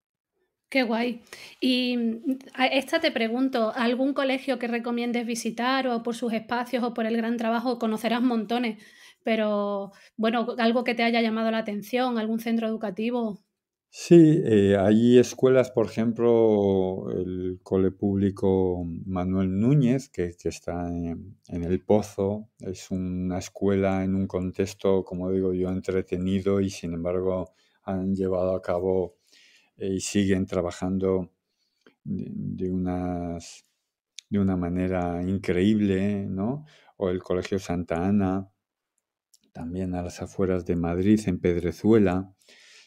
Qué guay. Y mm, a esta te pregunto, ¿algún colegio que recomiendes visitar o por sus espacios o por el gran trabajo? Conocerás montones, pero bueno, algo que te haya llamado la atención, algún centro educativo. Sí, eh, hay escuelas, por ejemplo, el cole público Manuel Núñez, que, está en, El Pozo, es una escuela en un contexto, como digo yo, entretenido y sin embargo han llevado a cabo eh, y siguen trabajando de, de una manera increíble, ¿no? O el Colegio Santa Ana, también a las afueras de Madrid, en Pedrezuela.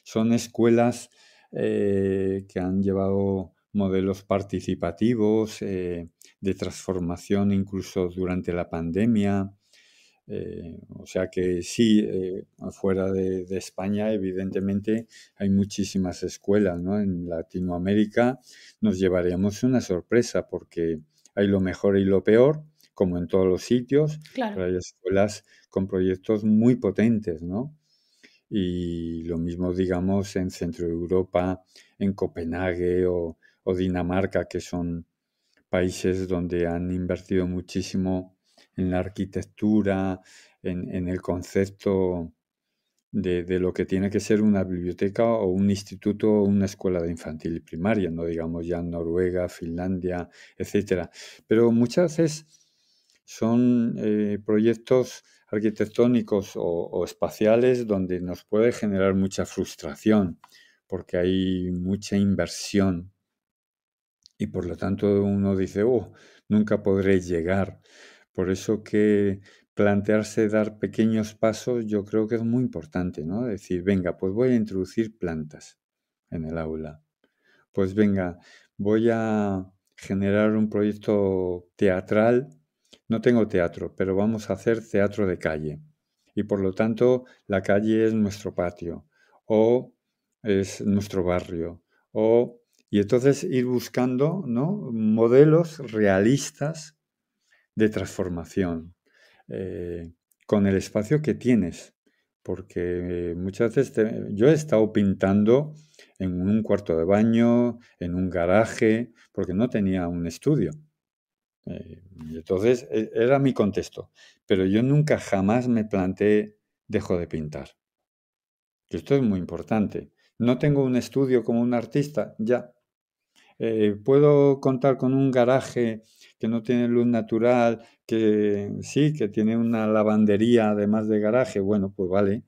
Son escuelas eh, que han llevado modelos participativos, eh, de transformación incluso durante la pandemia. Eh, o sea que sí, fuera de, España evidentemente hay muchísimas escuelas, ¿no? En Latinoamérica nos llevaríamos una sorpresa porque hay lo mejor y lo peor, como en todos los sitios, pero hay escuelas con proyectos muy potentes, ¿no? y lo mismo digamos en Centro Europa, en Copenhague o, o Dinamarca, que son países donde han invertido muchísimo en la arquitectura, en, en el concepto de, de, lo que tiene que ser una biblioteca o un instituto o una escuela de infantil y primaria, no digamos ya Noruega, Finlandia, etcétera Pero muchas veces son eh, proyectos arquitectónicos o, espaciales donde nos puede generar mucha frustración, porque hay mucha inversión y por lo tanto uno dice, oh, nunca podré llegar. Por eso que plantearse dar pequeños pasos yo creo que es muy importante, ¿no? Decir, venga, pues voy a introducir plantas en el aula. Pues venga, voy a generar un proyecto teatral no tengo teatro, pero vamos a hacer teatro de calle. Y por lo tanto, la calle es nuestro patio o es nuestro barrio. O, y entonces ir buscando ¿no? modelos realistas de transformación eh, con el espacio que tienes. Porque eh, muchas veces yo he estado pintando en un cuarto de baño, en un garaje, porque no tenía un estudio. Eh, entonces, e, era mi contexto. Pero yo nunca jamás me planteé, dejo de pintar. Esto es muy importante. No tengo un estudio como un artista, ya. Eh, puedo contar con un garaje que no tiene luz natural, que sí, que tiene una lavandería además de garaje. Bueno, pues vale,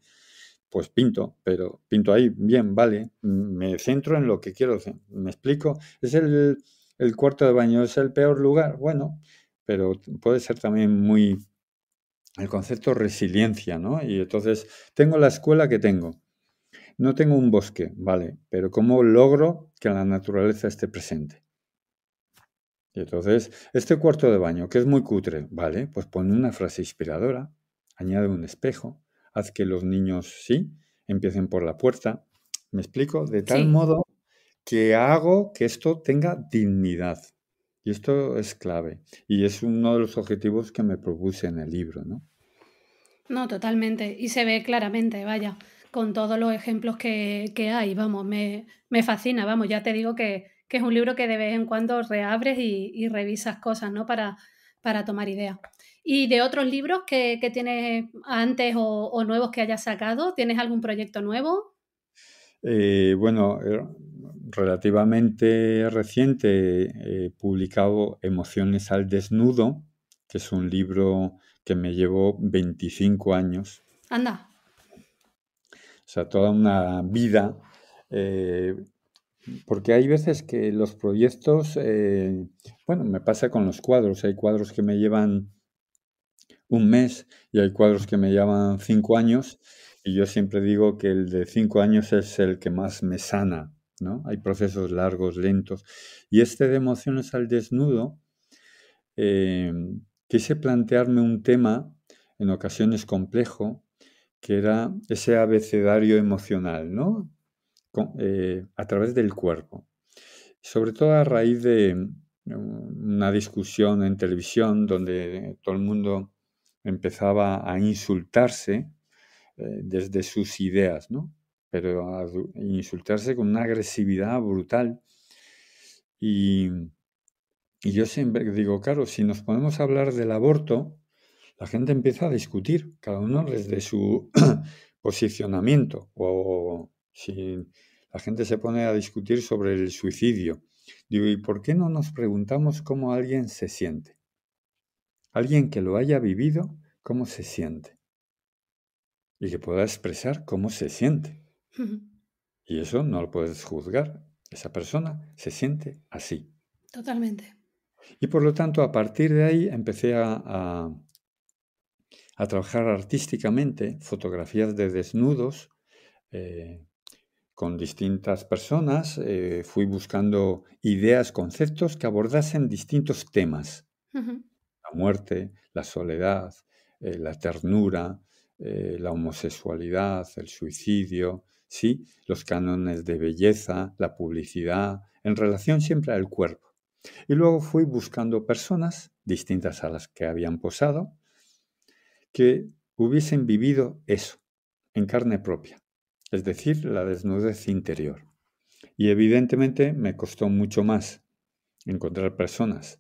pues pinto, pero pinto ahí, bien, vale. Me centro en lo que quiero. Me explico. Es el, el cuarto de baño es el peor lugar, bueno, pero puede ser también muy el concepto resiliencia, ¿no? Y entonces, tengo la escuela que tengo. No tengo un bosque, vale, pero ¿cómo logro que la naturaleza esté presente? Y entonces, este cuarto de baño, que es muy cutre, vale, pues pone una frase inspiradora, añade un espejo, haz que los niños, sí, empiecen por la puerta. ¿Me explico? De tal modo que hago que esto tenga dignidad. Y esto es clave. Y es uno de los objetivos que me propuse en el libro, ¿no? No, totalmente. Y se ve claramente, vaya, con todos los ejemplos que, hay. Vamos, me, fascina, vamos, ya te digo que, es un libro que de vez en cuando reabres y, revisas cosas, ¿no? Para, para tomar ideas. ¿Y de otros libros que, que tienes antes o, nuevos que hayas sacado? ¿Tienes algún proyecto nuevo? Eh, bueno, eh, relativamente reciente he publicado Emociones al Desnudo, que es un libro que me llevó 25 años. Anda. O sea, toda una vida. Eh, porque hay veces que los proyectos, eh, bueno, me pasa con los cuadros. Hay cuadros que me llevan un mes y hay cuadros que me llevan cinco años. Y yo siempre digo que el de cinco años es el que más me sana. ¿no? Hay procesos largos, lentos. Y este de emociones al desnudo, em, quise plantearme un tema en ocasiones complejo, que era ese abecedario emocional, eh, a través del cuerpo. Sobre todo a raíz de mm, una discusión en televisión donde todo el mundo empezaba a insultarse eh, desde sus ideas, ¿no? pero a insultarse con una agresividad brutal. Y, yo siempre digo, claro, si nos ponemos a hablar del aborto, la gente empieza a discutir, cada uno desde su [CLEARS THROAT] posicionamiento, o si la gente se pone a discutir sobre el suicidio. Digo, ¿y por qué no nos preguntamos cómo alguien se siente? Alguien que lo haya vivido, ¿cómo se siente? Y que pueda expresar cómo se siente. Y eso no lo puedes juzgar. Esa persona se siente así. Totalmente. Y por lo tanto, a partir de ahí empecé a, a, trabajar artísticamente fotografías de desnudos eh, con distintas personas. Eh, fui buscando ideas, conceptos que abordasen distintos temas. La muerte, la soledad, eh, la ternura, la homosexualidad, el suicidio, ¿sí? los cánones de belleza, la publicidad, en relación siempre al cuerpo. Y luego fui buscando personas distintas a las que habían posado que hubiesen vivido eso en carne propia, es decir, la desnudez interior. Y evidentemente me costó mucho más encontrar personas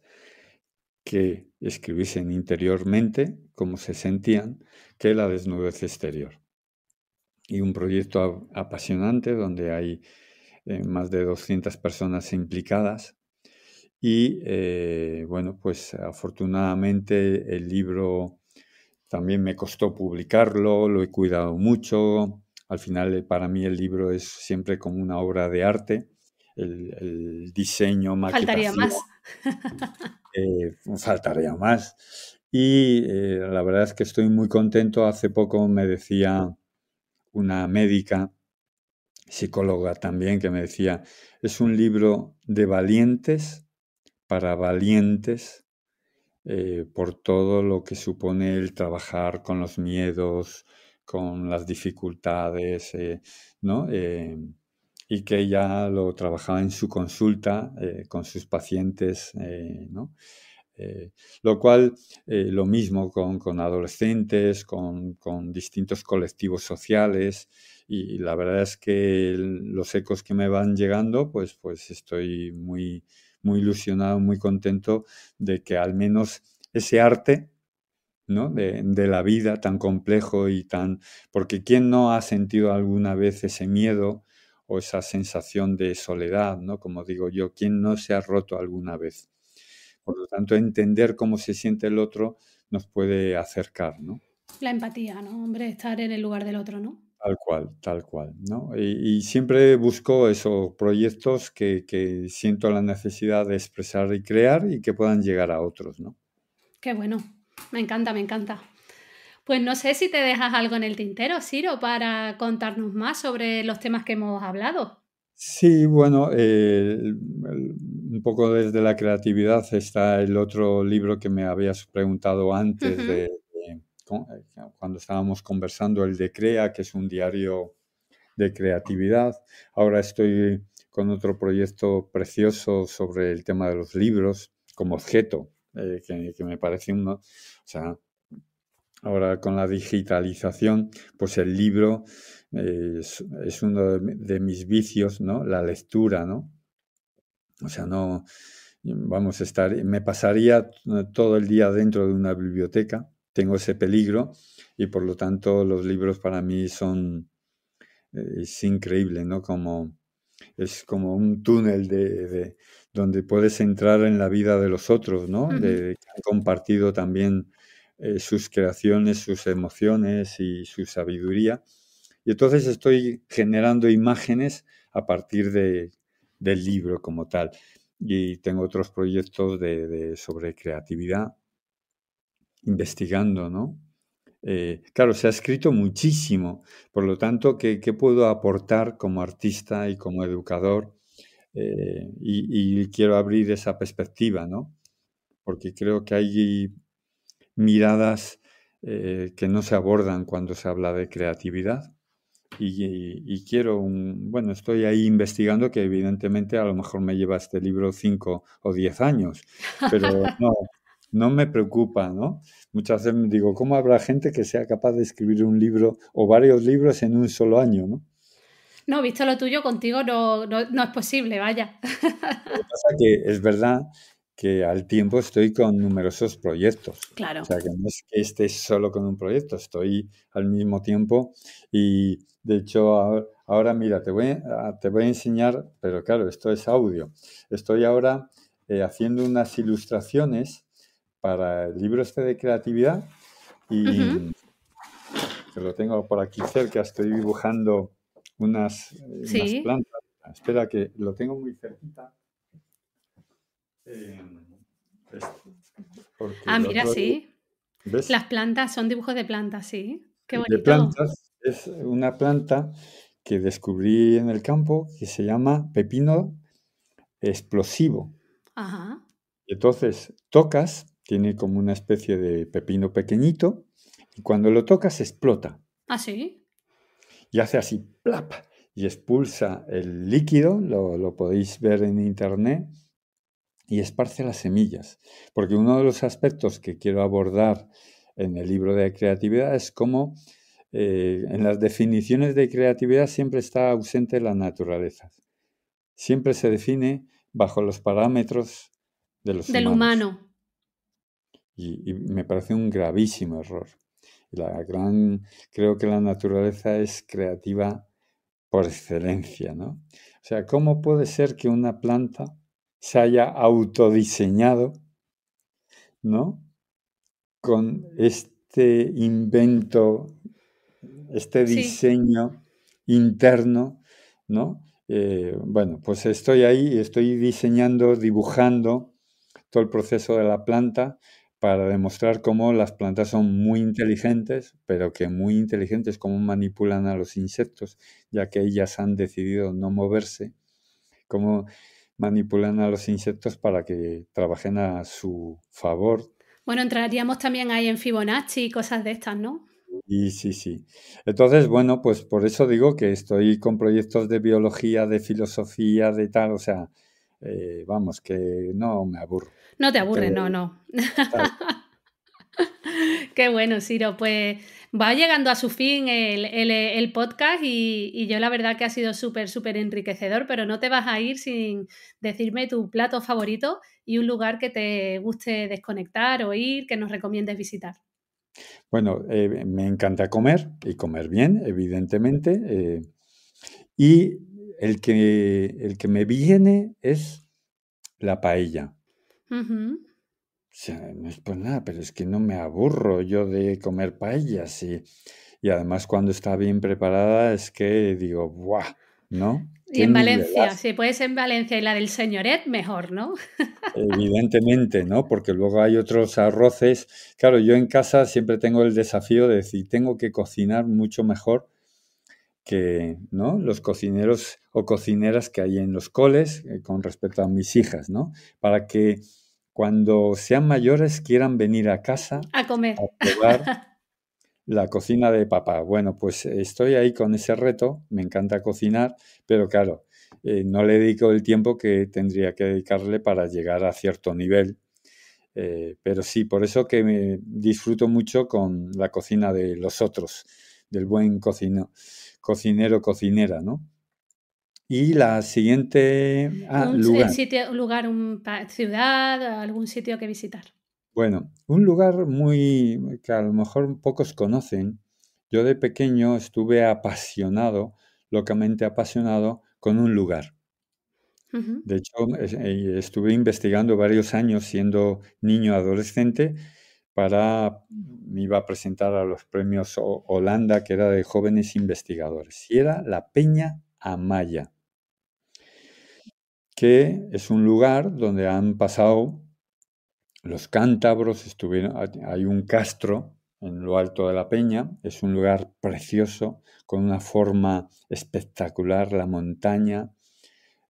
que escribiesen interiormente cómo se sentían que la desnudez exterior y un proyecto apasionante donde hay eh, más de 200 personas implicadas. Y eh, bueno, pues afortunadamente el libro también me costó publicarlo, lo he cuidado mucho. Al final eh, para mí el libro es siempre como una obra de arte. El, diseño, más Faltaría más. [LAUGHS] faltaría más. Y la verdad es que estoy muy contento. Hace poco me decía una médica, psicóloga también, que me decía, es un libro de valientes para valientes eh, por todo lo que supone el trabajar con los miedos, con las dificultades, eh, ¿no? Eh, y que ella lo trabajaba en su consulta con sus pacientes, ¿no? Eh, lo cual, eh, lo mismo con, adolescentes, con, distintos colectivos sociales, y la verdad es que los ecos que me van llegando, pues, pues estoy muy, muy ilusionado, muy contento de que al menos ese arte ¿no? De, de, la vida tan complejo y tan... Porque ¿quién no ha sentido alguna vez ese miedo o esa sensación de soledad, ¿no? Como digo yo, ¿quién no se ha roto alguna vez? Por lo tanto, entender cómo se siente el otro nos puede acercar, ¿no? La empatía, ¿no? Hombre, estar en el lugar del otro, ¿no? Tal cual, tal cual, ¿no? Y, siempre busco esos proyectos que, que, siento la necesidad de expresar y crear y que puedan llegar a otros, ¿no? Qué bueno, me encanta, me encanta. Pues no sé si te dejas algo en el tintero, Ciro, para contarnos más sobre los temas que hemos hablado. Sí, bueno, eh, un poco desde la creatividad está el otro libro que me habías preguntado antes, de, eh, cuando estábamos conversando, el de Crea, que es un diario de creatividad. Ahora estoy con otro proyecto precioso sobre el tema de los libros como objeto, eh, que, me parece uno, Ahora con la digitalización, pues el libro eh, es, uno de, mis vicios, ¿no? La lectura, ¿no? O sea, no, vamos a estar, me pasaría eh, todo el día dentro de una biblioteca, tengo ese peligro y por lo tanto los libros para mí son, eh, es increíble, ¿no? Como, es como un túnel de, de donde puedes entrar en la vida de los otros, ¿no? De compartido también eh, sus creaciones, sus emociones y su sabiduría. Y entonces estoy generando imágenes a partir del libro como tal. Y tengo otros proyectos de, sobre creatividad, investigando, ¿no? Eh, claro, se ha escrito muchísimo, por lo tanto, ¿qué, puedo aportar como artista y como educador? Eh, y, y, quiero abrir esa perspectiva, ¿no? Porque creo que hay miradas eh, que no se abordan cuando se habla de creatividad. Y, quiero bueno, estoy ahí investigando que evidentemente a lo mejor me lleva este libro cinco o diez años, pero [LAUGHS] no, no me preocupa, ¿no? Muchas veces me digo, ¿cómo habrá gente que sea capaz de escribir un libro o varios libros en un solo año, ¿no? No, visto lo tuyo, contigo no, no, es posible, vaya. pasa que es verdad que al tiempo estoy con numerosos proyectos. Claro. O sea, que no es que esté solo con un proyecto, estoy al mismo tiempo y de hecho ahora, mira, te voy, a, te voy a enseñar, pero claro, esto es audio. Estoy ahora eh, haciendo unas ilustraciones para el libro este de creatividad y lo tengo por aquí cerca, estoy dibujando unas, eh, unas plantas. Espera que lo tengo muy cerquita. Em, ah, mira, sí. Las plantas son dibujos de plantas, sí. Qué bonito. De plantas. Es una planta que descubrí en el campo que se llama pepino explosivo. Ajá. entonces tocas, tiene como una especie de pepino pequeñito, y cuando lo tocas explota. Ah, sí. Y hace así, plap, y expulsa el líquido, lo, lo podéis ver en internet, y esparce las semillas. Porque uno de los aspectos que quiero abordar en el libro de creatividad es cómo eh, en las definiciones de creatividad siempre está ausente la naturaleza. Siempre se define bajo los parámetros de del humano. Y, y, me parece un gravísimo error. La gran, creo que la naturaleza es creativa por excelencia, ¿no? O sea, ¿cómo puede ser que una planta se haya autodiseñado, ¿no? Con este invento, este diseño interno, ¿no? Eh, bueno, pues estoy ahí, estoy diseñando, dibujando todo el proceso de la planta para demostrar cómo las plantas son muy inteligentes, pero que muy inteligentes, cómo manipulan a los insectos, ya que ellas han decidido no moverse, cómo manipulan a los insectos para que trabajen a su favor. Bueno, entraríamos también ahí en Fibonacci y cosas de estas, ¿no? Y sí, sí. Entonces, bueno, pues por eso digo que estoy con proyectos de biología, de filosofía, de tal, o sea, eh, vamos, que no me aburro. No te aburre, no, no. [LAUGHS] [LAUGHS] Qué bueno, Ciro. Pues va llegando a su fin el, podcast y, yo la verdad que ha sido súper, súper enriquecedor, pero no te vas a ir sin decirme tu plato favorito y un lugar que te guste desconectar o ir, que nos recomiendes visitar. Bueno, eh, me encanta comer y comer bien, evidentemente. Eh, y el que, el que me viene es la paella no es pues nada, pero es que no me aburro yo de comer paellas y, además cuando está bien preparada es que digo, ¡buah! ¿No? Y en Valencia, si puedes en Valencia y la del señoret, mejor, ¿no? Evidentemente, ¿no? Porque luego hay otros arroces. Claro, yo en casa siempre tengo el desafío de decir, tengo que cocinar mucho mejor que, ¿no? Los cocineros o cocineras que hay en los coles eh, con respecto a mis hijas, ¿no? Para que cuando sean mayores quieran venir a casa a comer, a probar [LAUGHS] la cocina de papá. Bueno, pues eh, estoy ahí con ese reto, me encanta cocinar, pero claro, eh, no le dedico el tiempo que tendría que dedicarle para llegar a cierto nivel. Eh, pero sí, por eso que me disfruto mucho con la cocina de los otros, del buen cocino, cocinero, cocinera, ¿no? Y la siguiente ah, un, lugar. una ciudad, algún sitio que visitar. Bueno, un lugar muy que a lo mejor pocos conocen. Yo de pequeño estuve apasionado, locamente apasionado, con un lugar. De hecho, eh, estuve investigando varios años siendo niño adolescente para, me iba a presentar a los premios Holanda, que era de jóvenes investigadores. Y era la Peña Amaya, que es un lugar donde han pasado los cántabros, estuvieron, hay un castro en lo alto de la peña, es un lugar precioso, con una forma espectacular, la montaña,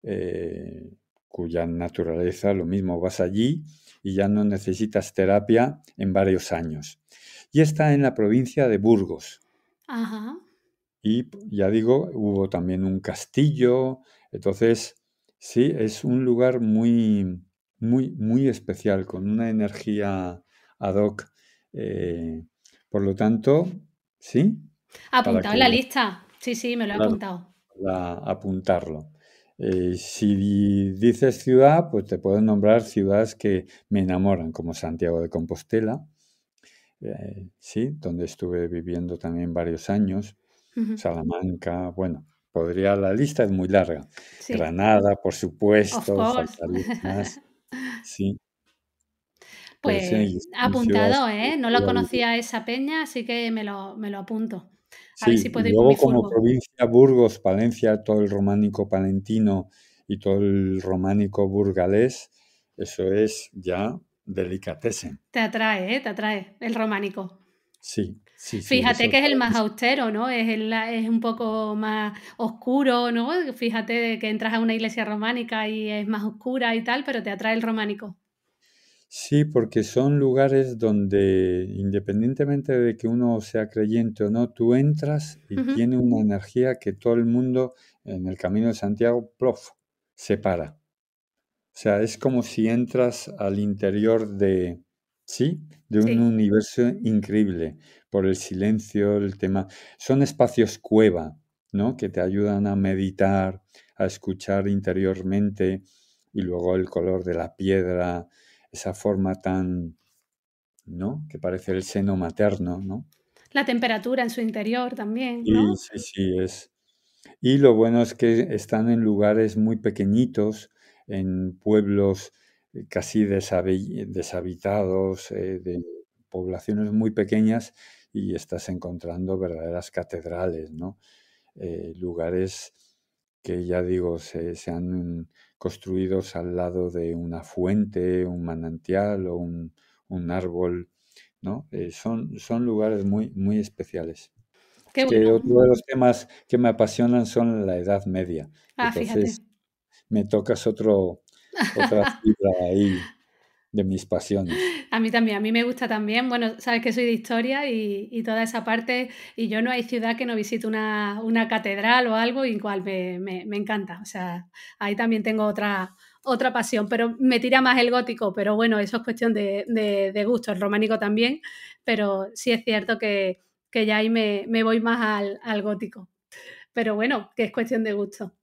eh, cuya naturaleza, lo mismo, vas allí y ya no necesitas terapia en varios años. Y está en la provincia de Burgos. Ajá. Y ya digo, hubo también un castillo. Entonces, sí, es un lugar muy, muy, muy especial, con una energía ad hoc. Eh, por lo tanto, sí. Apuntado en la lista. Sí, sí, me lo he apuntado. apuntarlo. Eh, si dices ciudad, pues te puedo nombrar ciudades que me enamoran, como Santiago de Compostela, eh, sí, donde estuve viviendo también varios años, Salamanca, bueno, podría, la lista es muy larga. Granada, por supuesto, más. [LAUGHS] Sí. Pues, apuntado, ¿eh? No lo conocía esa peña, así que me lo, apunto. A ver si luego como provincia Burgos, Palencia, todo el románico palentino y todo el románico burgalés, eso es ya delicatessen. Te atrae, ¿eh? Te atrae el románico. Sí, Fíjate que es el más austero, ¿no? Es, es un poco más oscuro, ¿no? Fíjate que entras a una iglesia románica y es más oscura y tal, pero te atrae el románico. Sí, porque son lugares donde independientemente de que uno sea creyente o no, tú entras y tiene una energía que todo el mundo en el camino de Santiago, prof, se para. O sea, es como si entras al interior de, Sí, de un universo increíble, por el silencio, el tema. Son espacios cueva, ¿no? Que te ayudan a meditar, a escuchar interiormente y luego el color de la piedra, esa forma tan, ¿no? Que parece el seno materno, ¿no? La temperatura en su interior también, ¿no? ¿no? sí, sí, es. Y lo bueno es que están en lugares muy pequeñitos, en pueblos eh, casi deshabitados, eh, de poblaciones muy pequeñas y estás encontrando verdaderas catedrales, eh, lugares que ya digo, se, han construido al lado de una fuente, un manantial o un, árbol, son, lugares muy, especiales. que otro de los temas que me apasionan son la Edad Media. Ah, fíjate. me tocas otro, otra [LAUGHS] ahí de mis pasiones. A mí también, a mí me gusta también. Bueno, sabes que soy de historia y, toda esa parte, y yo no hay ciudad que no visite una, catedral o algo, igual me, me, encanta. O sea, ahí también tengo otra, otra pasión, pero me tira más el gótico, pero bueno, eso es cuestión de, gusto, el románico también, pero sí es cierto que, ya ahí me, voy más al, al gótico. Pero bueno, que es cuestión de gusto.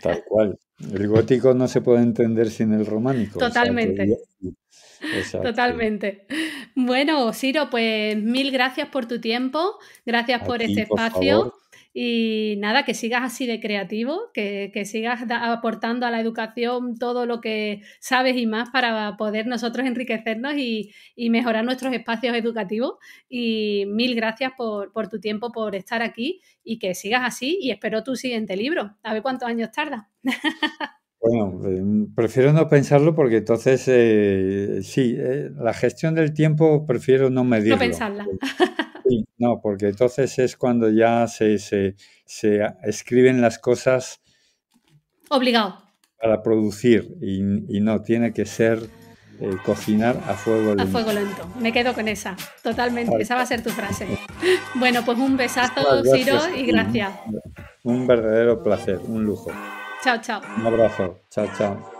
Tal cual. El gótico no se puede entender sin el románico. Totalmente. Totalmente. Bueno, Ciro, pues mil gracias por tu tiempo, gracias por este espacio. Y nada, que sigas así de creativo, que, sigas aportando a la educación todo lo que sabes y más para poder nosotros enriquecernos y, mejorar nuestros espacios educativos. Y mil gracias por, tu tiempo, por estar aquí y que sigas así. Y espero tu siguiente libro. A ver cuántos años tarda. [LAUGHS] Bueno, eh, prefiero no pensarlo porque entonces eh, sí, eh, la gestión del tiempo prefiero no medirlo. No pensarla. [LAUGHS] no, porque entonces es cuando ya se, se, escriben las cosas. Obligado. Para producir y, no, tiene que ser eh, cocinar a fuego lento. A fuego lento, me quedo con esa, totalmente. Esa va a ser tu frase. Bueno, pues un besazo, Ciro, y gracias. Un verdadero placer, un lujo. Chao, chao. Un abrazo, chao, chao.